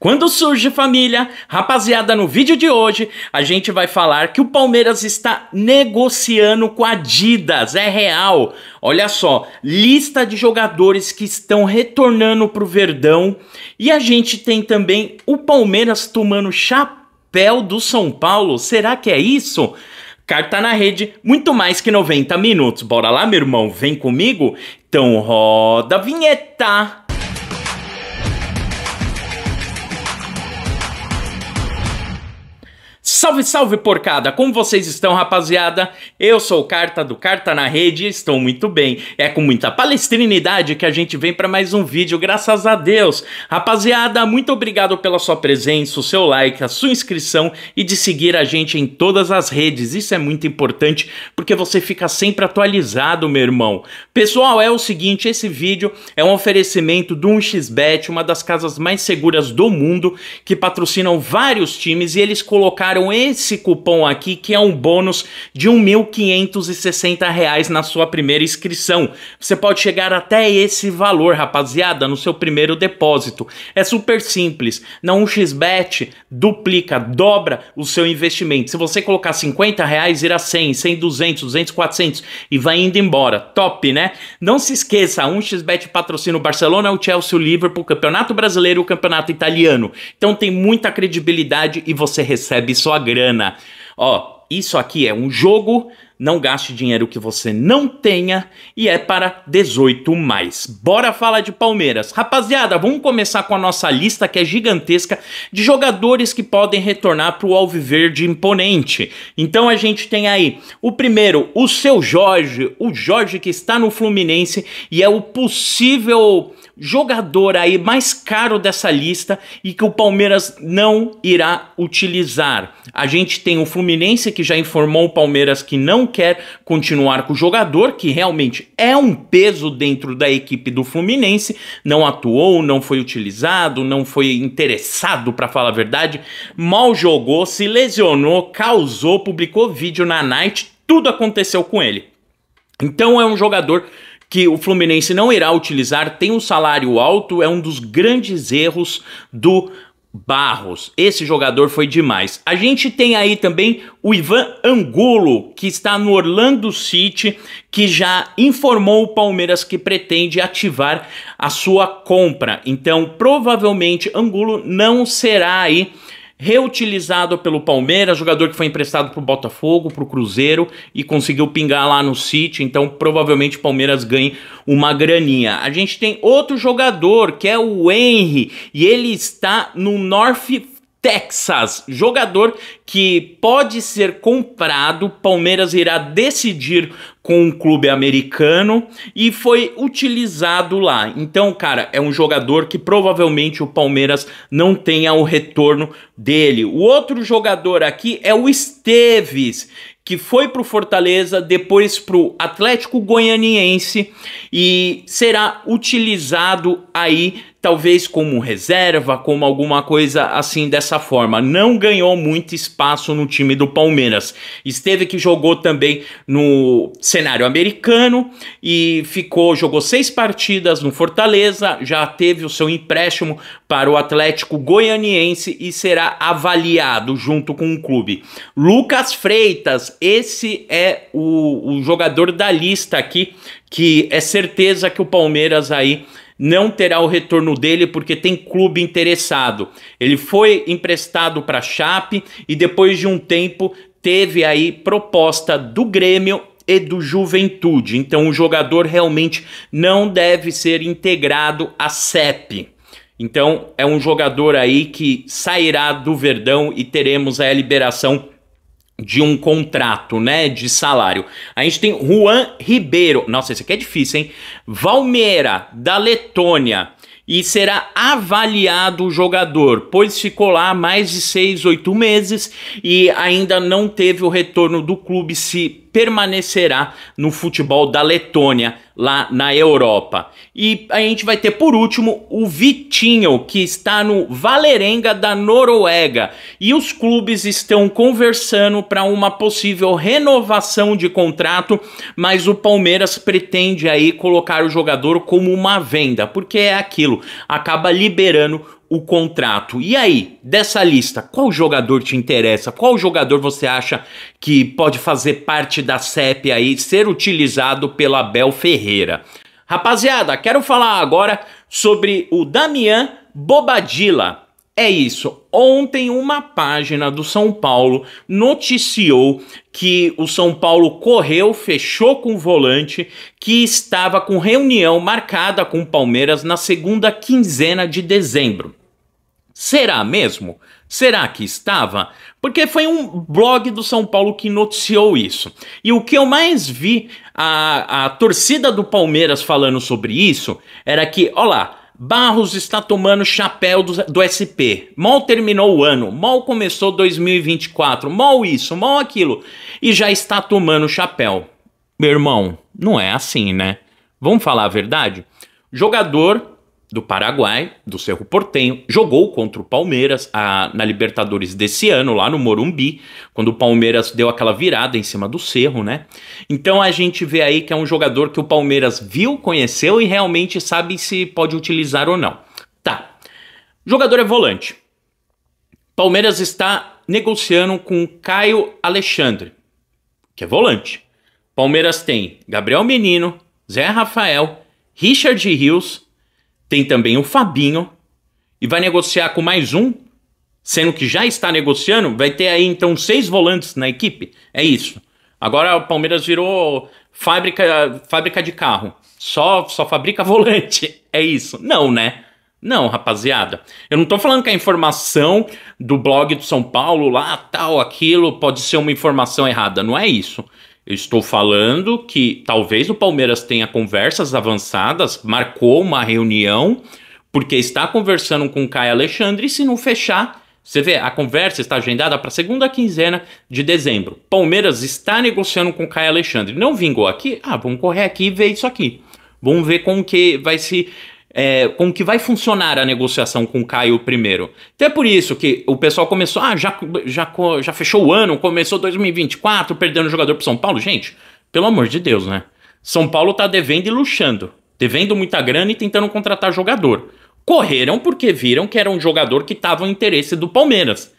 Quando surge família, rapaziada, no vídeo de hoje a gente vai falar que o Palmeiras está negociando com a Adidas, é real. Olha só, lista de jogadores que estão retornando pro Verdão e a gente tem também o Palmeiras tomando chapéu do São Paulo. Será que é isso? Carta na rede, muito mais que 90 minutos. Bora lá, meu irmão, vem comigo? Então roda a vinheta. Salve, salve porcada! Como vocês estão, rapaziada? Eu sou o Carta do Carta na Rede e estou muito bem. É com muita palestrinidade que a gente vem para mais um vídeo, graças a Deus. Rapaziada, muito obrigado pela sua presença, o seu like, a sua inscrição e de seguir a gente em todas as redes. Isso é muito importante porque você fica sempre atualizado, meu irmão. Pessoal, é o seguinte, esse vídeo é um oferecimento do 1xBet, uma das casas mais seguras do mundo, que patrocinam vários times e eles colocaram esse cupom aqui que é um bônus de R$ 1.560 na sua primeira inscrição. Você pode chegar até esse valor, rapaziada, no seu primeiro depósito. É super simples. Na 1xBet, duplica, dobra o seu investimento. Se você colocar R$ reais, irá 100, 100, 200, 200, 400 e vai indo embora. Top, né? Não se esqueça, a 1xBet patrocina o Barcelona, o Chelsea, o Liverpool, o Campeonato Brasileiro e o Campeonato Italiano. Então tem muita credibilidade e você recebe sua grana. Ó, isso aqui é um jogo, não gaste dinheiro que você não tenha e é para 18 mais. Bora falar de Palmeiras. Rapaziada, vamos começar com a nossa lista que é gigantesca de jogadores que podem retornar para o Alviverde imponente. Então a gente tem aí o primeiro, o seu Jorge, o Jorge que está no Fluminense e é o possível jogador aí mais caro dessa lista e que o Palmeiras não irá utilizar. A gente tem o Fluminense que já informou o Palmeiras que não quer continuar com o jogador, que realmente é um peso dentro da equipe do Fluminense, não atuou, não foi utilizado, não foi interessado, para falar a verdade, mal jogou, se lesionou, causou, publicou vídeo na night, tudo aconteceu com ele. Então é um jogador que o Fluminense não irá utilizar, tem um salário alto, é um dos grandes erros do Barros, esse jogador foi demais. A gente tem aí também o Ivan Angulo, que está no Orlando City, que já informou o Palmeiras que pretende ativar a sua compra. Então, provavelmente Angulo não será aí reutilizado pelo Palmeiras, jogador que foi emprestado para o Botafogo, para o Cruzeiro e conseguiu pingar lá no City, então provavelmente o Palmeiras ganhe uma graninha. A gente tem outro jogador que é o Henry e ele está no North Texas, jogador que pode ser comprado. Palmeiras irá decidir com um clube americano e foi utilizado lá. Então, cara, é um jogador que provavelmente o Palmeiras não tenha o retorno dele. O outro jogador aqui é o Esteves, que foi para o Fortaleza, depois para o Atlético Goianiense e será utilizado aí talvez como reserva, como alguma coisa assim dessa forma. Não ganhou muito espaço no time do Palmeiras. Esteve que jogou também no cenário americano e ficou, jogou seis partidas no Fortaleza, já teve o seu empréstimo para o Atlético Goianiense e será avaliado junto com o clube. Lucas Freitas, esse é o, o jogador da lista aqui que é certeza que o Palmeiras aí não terá o retorno dele porque tem clube interessado. Ele foi emprestado para Chape e depois de um tempo teve aí proposta do Grêmio e do Juventude. Então o jogador realmente não deve ser integrado à CEP. Então é um jogador aí que sairá do Verdão e teremos a liberação de um contrato, né, de salário. A gente tem Juan Ribeiro, nossa, esse aqui é difícil, hein? Valmeira, da Letônia, e será avaliado o jogador, pois ficou lá mais de seis, oito meses e ainda não teve o retorno do clube se permanecerá no futebol da Letônia lá na Europa. E a gente vai ter por último o Vitinho, que está no Valerenga da Noruega. E os clubes estão conversando para uma possível renovação de contrato, mas o Palmeiras pretende aí colocar o jogador como uma venda, porque é aquilo, acaba liberando o contrato. E aí, dessa lista, qual jogador te interessa? Qual jogador você acha que pode fazer parte da CEP aí, ser utilizado pela Bel Ferreira? Rapaziada, quero falar agora sobre o Damian Bobadilla. É isso. Ontem uma página do São Paulo noticiou que o São Paulo correu, fechou com o volante que estava com reunião marcada com o Palmeiras na segunda quinzena de dezembro. Será mesmo? Será que estava? Porque foi um blog do São Paulo que noticiou isso. E o que eu mais vi a, a torcida do Palmeiras falando sobre isso era que, olha lá, Barros está tomando chapéu do, do SP. Mal terminou o ano, mal começou 2024, mal isso, mal aquilo. E já está tomando chapéu. Meu irmão, não é assim, né? Vamos falar a verdade? Jogador do Paraguai, do Cerro Portenho, jogou contra o Palmeiras a, na Libertadores desse ano, lá no Morumbi, quando o Palmeiras deu aquela virada em cima do Cerro, né? Então a gente vê aí que é um jogador que o Palmeiras viu, conheceu e realmente sabe se pode utilizar ou não. Tá. jogador é volante. Palmeiras está negociando com Caio Alexandre, que é volante. Palmeiras tem Gabriel Menino, Zé Rafael, Richard Rios, tem também o Fabinho, e vai negociar com mais um, sendo que já está negociando, vai ter aí então seis volantes na equipe. É isso. Agora o Palmeiras virou fábrica, fábrica de carro. Só só fabrica volante. É isso. Não, né? Não, rapaziada. Eu não tô falando que a informação do blog do São Paulo lá, tal, aquilo, pode ser uma informação errada. Não é isso. Eu estou falando que talvez o Palmeiras tenha conversas avançadas, marcou uma reunião, porque está conversando com o Caio Alexandre, e se não fechar, você vê, a conversa está agendada para a segunda quinzena de dezembro. Palmeiras está negociando com o Caio Alexandre. Não vingou aqui? Ah, vamos correr aqui e ver isso aqui. Vamos ver como que vai se é, como que vai funcionar a negociação com Caio primeiro. Até por isso que o pessoal começou, ah, já, já, já fechou o ano, começou 2024, perdendo o jogador pro São Paulo. Gente, pelo amor de Deus, né? São Paulo tá devendo e luxando. Devendo muita grana e tentando contratar jogador. Correram porque viram que era um jogador que estava em interesse do Palmeiras.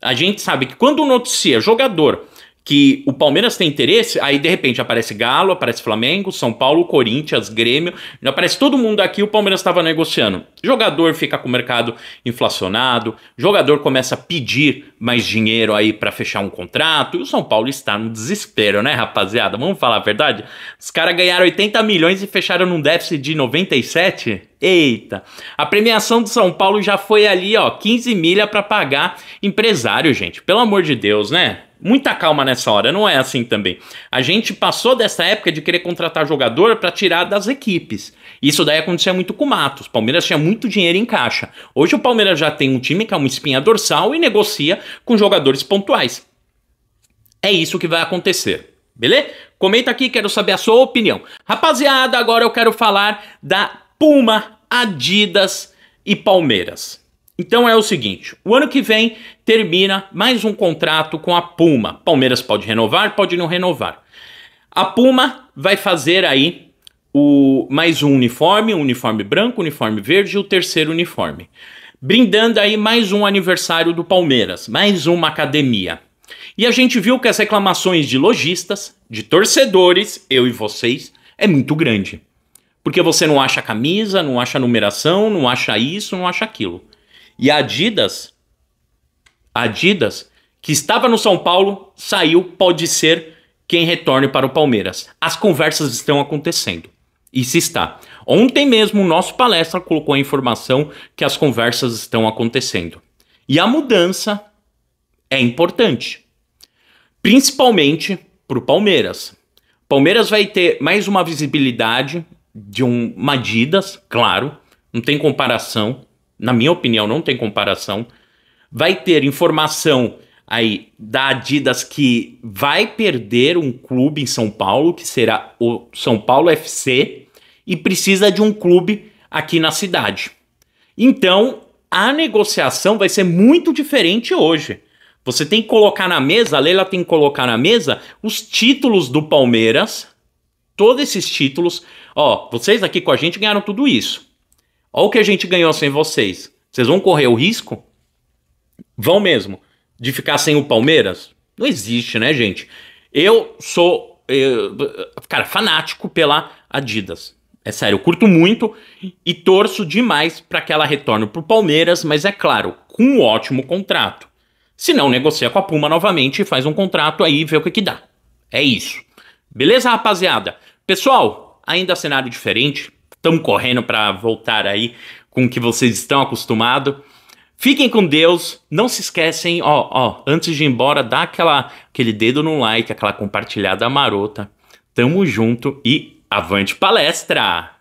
A gente sabe que quando noticia jogador que o Palmeiras tem interesse, aí de repente aparece Galo, aparece Flamengo, São Paulo, Corinthians, Grêmio, aparece todo mundo aqui, o Palmeiras estava negociando. Jogador fica com o mercado inflacionado, jogador começa a pedir mais dinheiro aí para fechar um contrato, e o São Paulo está no desespero, né, rapaziada? Vamos falar a verdade? Os caras ganharam 80 milhões e fecharam num déficit de 97? Eita! A premiação do São Paulo já foi ali, ó, 15 milha para pagar empresário, gente. Pelo amor de Deus, né? muita calma nessa hora, não é assim também. A gente passou dessa época de querer contratar jogador para tirar das equipes. Isso daí acontecia muito com o Matos. O Palmeiras tinha muito dinheiro em caixa. Hoje o Palmeiras já tem um time que é uma espinha dorsal e negocia com jogadores pontuais. É isso que vai acontecer. Beleza? Comenta aqui, quero saber a sua opinião. Rapaziada, agora eu quero falar da Puma, Adidas e Palmeiras. Então é o seguinte: o ano que vem termina mais um contrato com a Puma. Palmeiras pode renovar, pode não renovar. A Puma vai fazer aí o mais um uniforme, um uniforme branco, um uniforme verde e o terceiro uniforme. Brindando aí mais um aniversário do Palmeiras, mais uma academia. E a gente viu que as reclamações de lojistas, de torcedores, eu e vocês, é muito grande. Porque você não acha camisa, não acha numeração, não acha isso, não acha aquilo. E a Adidas, a Adidas, que estava no São Paulo, saiu, pode ser quem retorne para o Palmeiras. As conversas estão acontecendo. E se está. Ontem mesmo, o nosso palestra colocou a informação que as conversas estão acontecendo. E a mudança é importante. Principalmente para o Palmeiras. Palmeiras vai ter mais uma visibilidade de um Adidas, claro, não tem comparação na minha opinião, não tem comparação. Vai ter informação aí da Adidas que vai perder um clube em São Paulo, que será o São Paulo FC, e precisa de um clube aqui na cidade. Então, a negociação vai ser muito diferente hoje. Você tem que colocar na mesa, a Leila tem que colocar na mesa os títulos do Palmeiras, todos esses títulos. Ó, vocês aqui com a gente ganharam tudo isso. Olha o que a gente ganhou sem vocês. Vocês vão correr o risco? Vão mesmo. De ficar sem o Palmeiras? Não existe, né, gente? Eu sou, eu, cara, fanático pela Adidas. É sério, eu curto muito e torço demais para que ela retorne pro Palmeiras, mas é claro, com um ótimo contrato. Se não, negocia com a Puma novamente, e faz um contrato aí e vê o que, que dá. É isso. Beleza, rapaziada? Pessoal, ainda cenário diferente, estamos correndo para voltar aí com o que vocês estão acostumados. Fiquem com Deus, não se esquecem, ó, ó, antes de ir embora, dá aquela, aquele dedo no like, aquela compartilhada marota. Tamo junto e avante palestra!